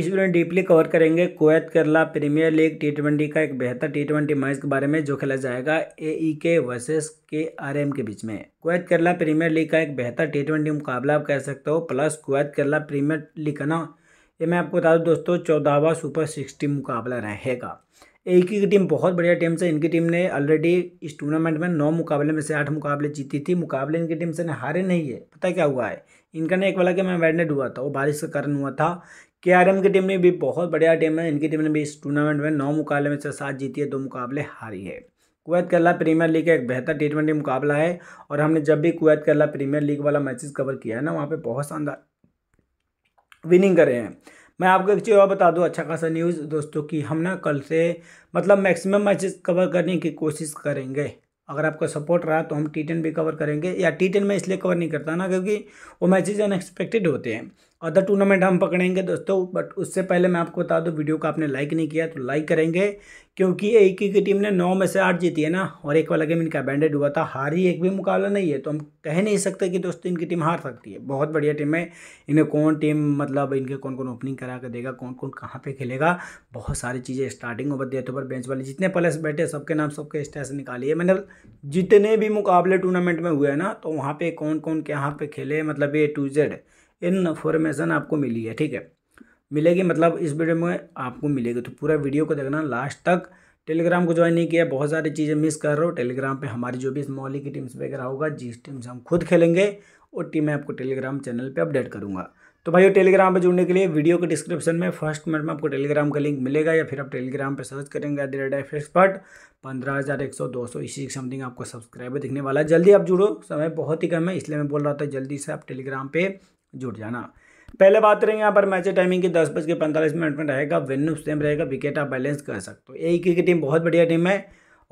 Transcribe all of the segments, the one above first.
इस वीडियो में deeply cover करेंगे Kuwait Kerala premier league T twenty का एक बेहतर टी ट्वेंटी मैच के बारे में जो खेला जाएगा ए ई के वर्सेस के आर एम के बीच में कुवैत केरला प्रीमियर लीग का एक बेहतर टी ट्वेंटी मुकाबला आप कह सकते हो plus Kuwait Kerala premier league का ना ये मैं आपको बता दूँ दोस्तों चौदहवा सुपर सिक्सटी मुकाबला रहेगा ए की, e की टीम बहुत बढ़िया टीम से इनकी टीम ने ऑलरेडी इस टूर्नामेंट में नौ मुकाबले में से आठ मुकाबले जीती थी मुकाबले इनकी टीम से ने हारे नहीं है पता क्या हुआ है इनका ने एक वाला के मैं वेडनेट हुआ था वो बारिश के कारण हुआ था के आर एम की टीम ने भी बहुत बढ़िया टीम है इनकी टीम ने भी इस टूर्नामेंट में नौ मुकाबले में से सात जीती है दो मुकाबले हारी है कुवैत केरला प्रीमियर लीग का एक बेहतर टी ट्वेंटी मुकाबला है और हमने जब भी कुवैत केरला प्रीमियर लीग वाला मैचेस कवर किया है ना वहाँ पे बहुत शानदार विनिंग करे हैं मैं आपको एक चीज़ और बता दूँ अच्छा खासा न्यूज़ दोस्तों कि हम ना कल से मतलब मैक्सिमम मैचेस कवर करने की कोशिश करेंगे अगर आपका सपोर्ट रहा तो हम टी टेन भी कवर करेंगे या टी टेन में इसलिए कवर नहीं करता ना क्योंकि वो मैचेज अनएक्सपेक्टेड होते हैं अदर टूर्नामेंट हम पकड़ेंगे दोस्तों बट उससे पहले मैं आपको बता दूं वीडियो को आपने लाइक नहीं किया तो लाइक करेंगे क्योंकि एक ही की टीम ने नौ में से आठ जीती है ना और एक वाला गेम इनका बैंडेड हुआ था हार ही एक भी मुकाबला नहीं है तो हम कह नहीं सकते कि दोस्तों इनकी टीम हार सकती है बहुत बढ़िया टीम है इन्हें कौन टीम मतलब इनके कौन कौन ओपनिंग करा कर देगा कौन कौन कहाँ पर खेलेगा बहुत सारी चीज़ें स्टार्टिंग ओवर देते ओवर बेंच वाले जितने प्लेस बैठे सबके नाम सबके स्टेस निकालिए मैंने जितने भी मुकाबले टूर्नामेंट में हुए हैं ना तो वहाँ पर कौन कौन कहाँ पर खेले मतलब ये टू जेड इन फॉर्मेशन आपको मिली है ठीक है मिलेगी मतलब इस वीडियो में आपको मिलेगी तो पूरा वीडियो को देखना लास्ट तक टेलीग्राम को ज्वाइन नहीं किया बहुत सारी चीज़ें मिस कर रहे हो टेलीग्राम पे हमारी जो भी इस मॉली की टीम्स वगैरह होगा जिस टीम से हम खुद खेलेंगे वो टीम मैं आपको टेलीग्राम चैनल पे अपडेट करूँगा तो भाई टेलीग्राम पर जुड़ने के लिए वीडियो के डिस्क्रिप्शन में फर्स्ट मिनट में आपको टेलीग्राम का लिंक मिलेगा या फिर आप टेलीग्राम पर सर्च करेंगे at the rate F expert पंद्रह हज़ार एक सौ दो सौ इसी समथिंग आपको सब्सक्राइबर दिखने वाला है जल्दी आप जुड़ो समय बहुत ही कम है इसलिए मैं बोल रहा था जल्दी से आप टेलीग्राम पर जुड़ जाना पहले बात करेंगे यहाँ पर मैच टाइमिंग की दस बज के पैंतालीस मिनट में रहेगा वेन्यू टाइम रहेगा विकेट आप बैलेंस कर सकते हो ए की टीम बहुत बढ़िया टीम है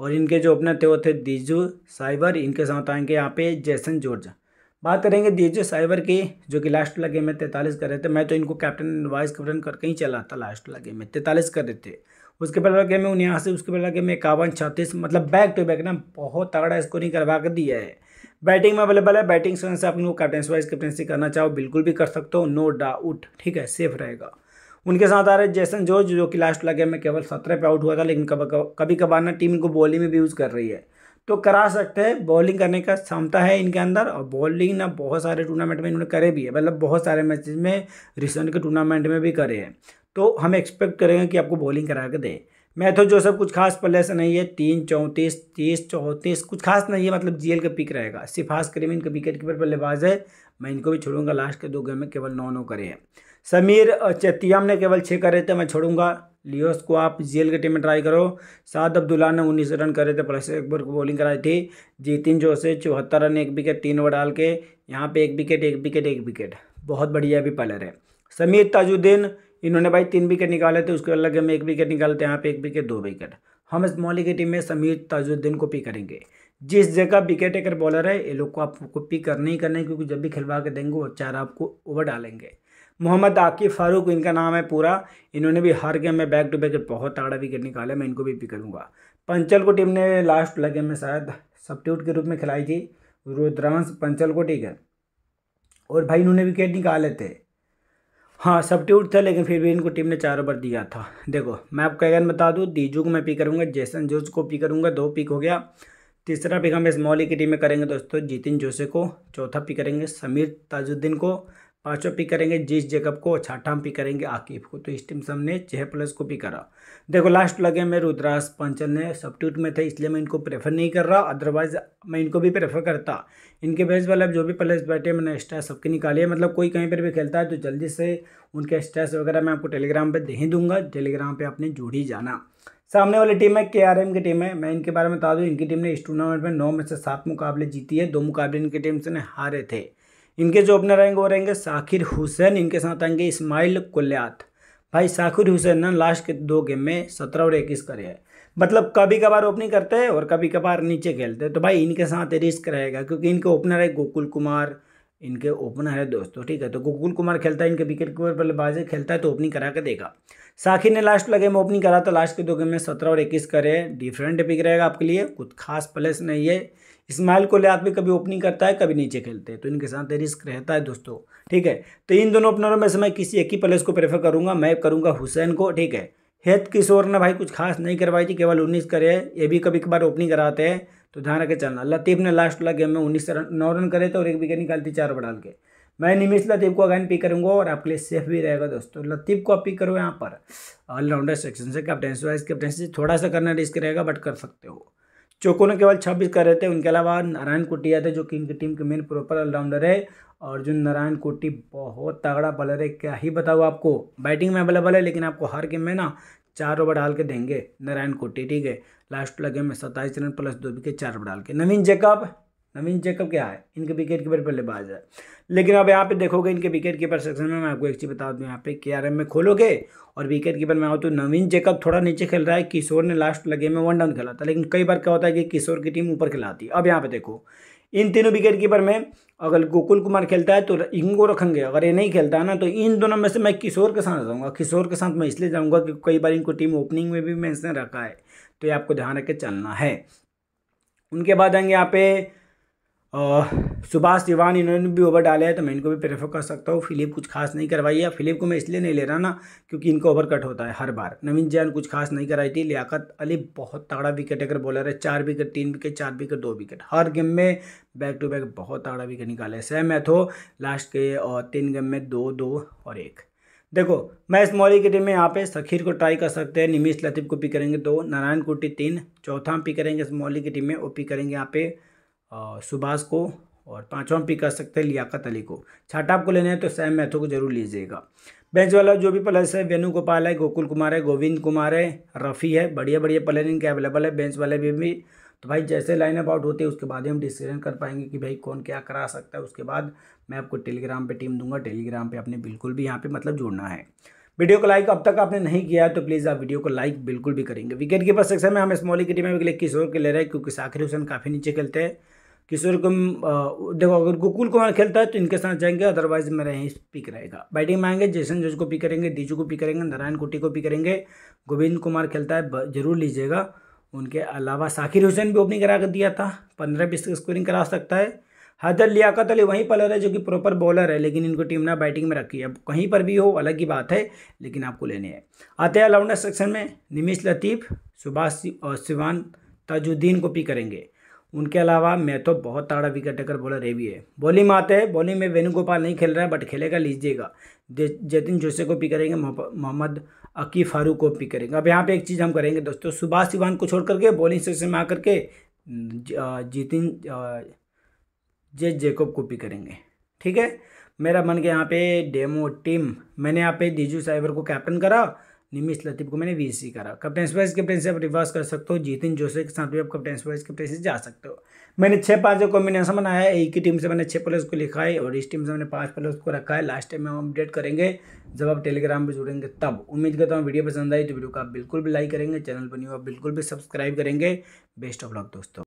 और इनके जो ओपनर थे वो थे दीजू साइबर इनके साथ आएंगे यहाँ पे जैसन जॉर्ज बात करेंगे दीजू साइबर की जो कि लास्ट वाला गेम में तैंतालीस कर रहे थे मैं तो इनको कैप्टन वाइस कैप्टन करके ही चला था लास्ट वाला गेम में तैंतालीस कर रहे थे उसके पहले गेम में उन्हें यहाँ से उसके पहले गेम में इक्यावन छत्तीस मतलब बैक टू बैक ना बहुत तगड़ा स्कोरिंग करवा कर दिया है बैटिंग में अवेलेबल है बैटिंग से आप लोग वाइज कैप्टनसी करना चाहो बिल्कुल भी कर सकते हो नो डाउट ठीक है सेफ रहेगा उनके साथ आ रहे जैसन जॉर्ज जो कि लास्ट लगे में केवल सत्रह पे आउट हुआ था लेकिन कभी कभार ना टीम इनको बॉलिंग में भी यूज़ कर रही है तो करा सकते हैं बॉलिंग करने का क्षमता है इनके अंदर और बॉलिंग ना बहुत सारे टूर्नामेंट में इन्होंने करे भी है मतलब बहुत सारे मैचेज में रिसेंट के टूर्नामेंट में भी करे हैं तो हम एक्सपेक्ट करेंगे कि आपको बॉलिंग करा के दें मैथो तो जोसफ कुछ खास से नहीं है तीन चौंतीस तीस चौंतीस कुछ खास नहीं है मतलब जीएल का पिक रहेगा सिफास करीम इनका विकेट कीपर बल्लेबाज है मैं इनको भी छोड़ूंगा लास्ट के दो गेम में केवल नौ नौ करे हैं समीर चतियाम ने केवल छः करे थे मैं छोड़ूंगा लियोस को आप जीएल के टीम में ट्राई करो साद अब्दुल्ला ने उन्नीस रन करे थे प्लस अकबर को बॉलिंग कराई थी जीतिन जो से चौहत्तर रन एक विकेट तीन ओवर डाल के यहाँ पे एक विकेट एक विकेट एक विकेट बहुत बढ़िया भी पलर है समीर ताजुद्दीन इन्होंने भाई तीन विकेट निकाले थे उसके अलग हम एक विकेट निकालते हैं यहाँ पे एक विकेट दो विकेट हम इस मौली की टीम में समीर ताजुद्दीन को पिक करेंगे जिस जगह विकेट एकर बॉलर है ये लोग को आपको पिक करना ही करना है क्योंकि जब भी खिलवा के देंगे वो चार आपको ओवर डालेंगे मोहम्मद आकिब फारूक इनका नाम है पूरा इन्होंने भी हर गेम में बैक टू बैक बहुत तगड़ा विकेट निकाला मैं इनको भी पिक करूँगा पंचल को टीम ने लास्ट लगे में शायद सब्ट्यूट के रूप में खिलाई थी रुद्रांश पंचल को ठीक है और भाई इन्होंने विकेट निकाले थे हाँ सब्ट्यूट था लेकिन फिर भी इनको टीम ने चार ओवर दिया था देखो मैं आपको अगेन बता दूँ दीजू को मैं पी करूँगा जेसन जोस को पी करूँगा दो पिक हो गया तीसरा पिक हम इस्मॉली की टीम में करेंगे दोस्तों जितिन जोसे को चौथा पिक करेंगे समीर ताजुद्दीन को पाँचों पिक करेंगे जिस जेकब को छठा पिक करेंगे आकीफ को तो इस टीम से हमने छः प्लस को पिक करा देखो लास्ट लगे मैं रुद्रास पंचल ने सब्ट्यूट में थे इसलिए मैं इनको प्रेफर नहीं कर रहा अदरवाइज मैं इनको भी प्रेफर करता इनके बेस वाले जो भी प्लेस बैठे मैंने स्टैस सबके निकाले मतलब कोई कहीं पर भी खेलता है तो जल्दी से उनके स्टैस वगैरह मैं आपको टेलीग्राम पर दे ही दूंगा टेलीग्राम पर आपने जुड़ ही जाना सामने वाली टीम है के आर एम की टीम है मैं इनके बारे में बता दूँ इनकी टीम ने इस टूर्नामेंट में नौ में से सात मुकाबले जीती है दो मुकाबले इनकी टीम से हारे थे इनके जो ओपनर आएंगे वो रहेंगे साखिर हुसैन इनके साथ आएंगे इस्माइल कुल्यात भाई साखिर हुसैन ने लास्ट के दो गेम में सत्रह और इक्कीस करे है मतलब कभी कभार ओपनिंग करते हैं और कभी कभार नीचे खेलते हैं तो भाई इनके साथ रिस्क रहेगा क्योंकि इनके ओपनर है गोकुल कुमार इनके ओपनर है दोस्तों ठीक है तो गोकुल कुमार खेलता है इनके विकेट कीपर बल्लेबाज खेलता है तो ओपनिंग करा के देगा साखी ने लास्ट लगे में ओपनिंग करा तो लास्ट के दो गेम में सत्रह और इक्कीस करे डिफरेंट पिक रहेगा आपके लिए कुछ खास प्लेस नहीं है इस्माइल को ले भी कभी ओपनिंग करता है कभी नीचे खेलते हैं तो इनके साथ रिस्क रहता है दोस्तों ठीक है तो इन दोनों ओपनरों में से मैं किसी एक ही प्लेस को प्रेफर करूंगा मैं करूंगा हुसैन को ठीक है हेत किशोर ने भाई कुछ खास नहीं करवाई थी केवल उन्नीस करे ये भी कभी कभार ओपनिंग कराते हैं तो ध्यान रखे चलना लतीफ़ ने लास्ट वाला गेम में उन्नीस रन नौ रन करे थे और एक विकेट निकालती चार ओवर डाल के मैं निमिष लतीफ़ को अगैन पिक करूँगा और आपके लिए सेफ भी रहेगा दोस्तों लतीफ़ को आप पिक करो यहाँ पर ऑलराउंडर सेक्शन से कैप्टनसी वाइज कैप्टनसी थोड़ा सा करना रिस्क रहेगा बट कर सकते हो चोको ने केवल छब्बीस कर रहे थे उनके अलावा नारायण कोटी आते जो कि की टीम के मेन प्रॉपर ऑलराउंडर है और जो नारायण कोटी बहुत तगड़ा बॉलर है क्या ही बताऊँ आपको बैटिंग में अवेलेबल है लेकिन आपको हर गेम में ना चार ओवर डाल के देंगे नारायण कोटी ठीक है लास्ट लगे में सत्ताईस रन प्लस दो विकेट चार ओवर डाल के नवीन जेकब नवीन जेकब क्या है इनके विकेट कीपर बाज है लेकिन अब यहाँ पे देखोगे इनके विकेट कीपर सेक्शन में मैं आपको एक चीज़ बता दूँ यहाँ पे के आर एम में खोलोगे और विकेट कीपर में आओ तो नवीन जेकब थोड़ा नीचे खेल रहा है किशोर ने लास्ट लगे में वन डाउन खेला था लेकिन कई बार क्या होता है कि किशोर की टीम ऊपर खिलाती है अब यहाँ पे देखो इन तीनों विकेट कीपर में अगर गोकुल कुमार खेलता है तो इनको रखेंगे अगर ये नहीं खेलता है ना तो इन दोनों में से मैं किशोर के साथ जाऊँगा किशोर के साथ मैं इसलिए जाऊँगा कि कई बार इनको टीम ओपनिंग में भी मैंने रखा है तो ये आपको ध्यान रख के चलना है उनके बाद आएंगे यहाँ पे सुभाष दीवान इन्होंने भी ओवर डाले हैं तो मैं इनको भी प्रेफर कर सकता हूँ फिलिप कुछ खास नहीं करवाई है फिलिप को मैं इसलिए नहीं ले रहा ना क्योंकि इनको ओवर कट होता है हर बार नवीन जैन कुछ खास नहीं कराई थी लियाकत अली बहुत तगड़ा विकेट अगर बॉलर है चार विकेट तीन विकेट चार विकेट दो विकेट हर गेम में बैक टू बैक बहुत तगड़ा विकेट निकाले सैम हो लास्ट के और तीन गेम में दो दो और एक देखो मैं इस मौली की टीम में यहाँ पे सखीर को ट्राई कर सकते हैं निमिश लतीफ़ को पिक करेंगे दो तो, नारायण कुटी तीन चौथा पिक करेंगे इस मौली की टीम में वो पिक करेंगे यहाँ पे सुभाष को और पाँचवा पिक कर सकते हैं लियाकत अली को छाटा आपको लेना है तो सैम मैथो को जरूर लीजिएगा बेंच वाला जो भी प्लेयर्स है वेणुगोपाल है गोकुल कुमार है गोविंद कुमार है रफ़ी है बढ़िया बढ़िया प्लेयर इनके अवेलेबल है बेंच वाले भी, भी तो भाई जैसे लाइन अप आउट होती है उसके बाद ही हम डिसीजन कर पाएंगे कि भाई कौन क्या करा सकता है उसके बाद मैं आपको टेलीग्राम पर टीम दूंगा टेलीग्राम पर आपने बिल्कुल भी यहाँ पर मतलब जोड़ना है वीडियो को लाइक अब तक आपने नहीं किया है तो प्लीज़ आप वीडियो को लाइक बिल्कुल भी करेंगे विकेट कीपर सेक्शन में हम स्मॉली की टीम में क्लिक किशोर के ले रहे हैं क्योंकि साखिर हुसैन काफ़ी नीचे खेलते हैं किशोर को देखो अगर गोकुल कुमार खेलता है तो इनके साथ जाएंगे अदरवाइज मेरा यहीं पिक रहेगा बैटिंग में आएंगे जैसन जोज को पिक करेंगे दीजू को पिक करेंगे नारायण कोटी को पिक करेंगे गोविंद कुमार खेलता है जरूर लीजिएगा उनके अलावा साकिर हुसैन भी ओपनिंग करा कर दिया था पंद्रह बीस तक स्कोरिंग करा सकता है हैदर लियाकत अली वहीं पलर है जो कि प्रॉपर बॉलर है लेकिन इनको टीम ना बैटिंग में रखी है अब कहीं पर भी हो अलग ही बात है लेकिन आपको लेने हैं आते हैं ऑलराउंडर सेक्शन में निमिश लतीफ़ सुभाष सिवान ताजुद्दीन को पिक करेंगे उनके अलावा मैं तो बहुत ताड़ा विकेट टेकर बॉलर है भी है बॉलिंग में आते हैं बॉलिंग में वेणुगोपाल नहीं खेल रहा है बट खेलेगा लीजिएगा जतिन जोशी को पिक करेंगे मोहम्मद अकी फारूक को पिक करेंगे अब यहाँ पे एक चीज़ हम करेंगे दोस्तों सुभाष सिवान को छोड़ करके बॉलिंग सेक्शन में आकर के जितिन जे जेकोब को पिक करेंगे ठीक है मेरा मन के यहाँ पे डेमो टीम मैंने यहाँ पे दीजू साइबर को कैप्टन करा निमिश लतीफ को मैंने सी करा कैप्टनसी वाइस कैप्टनसी आप रिवर्स कर सकते हो जितिन जोशी के साथ भी आप कैप्टनसी वाइस कैप्टनसी जा सकते हो मैंने छः पाँच कॉम्बिनेशन बनाया है एक ही टीम से मैंने छः प्लेयर्स को लिखा है और इस टीम से मैंने पाँच प्लेयर्स को रखा है लास्ट टाइम हम अपडेट करेंगे जब आप टेलीग्राम पर जुड़ेंगे तब उम्मीद करता हूँ वीडियो पसंद आई तो वीडियो को आप बिल्कुल भी लाइक करेंगे चैनल पर न्यू आप बिल्कुल भी सब्सक्राइब करेंगे बेस्ट ऑफ लॉक दोस्तों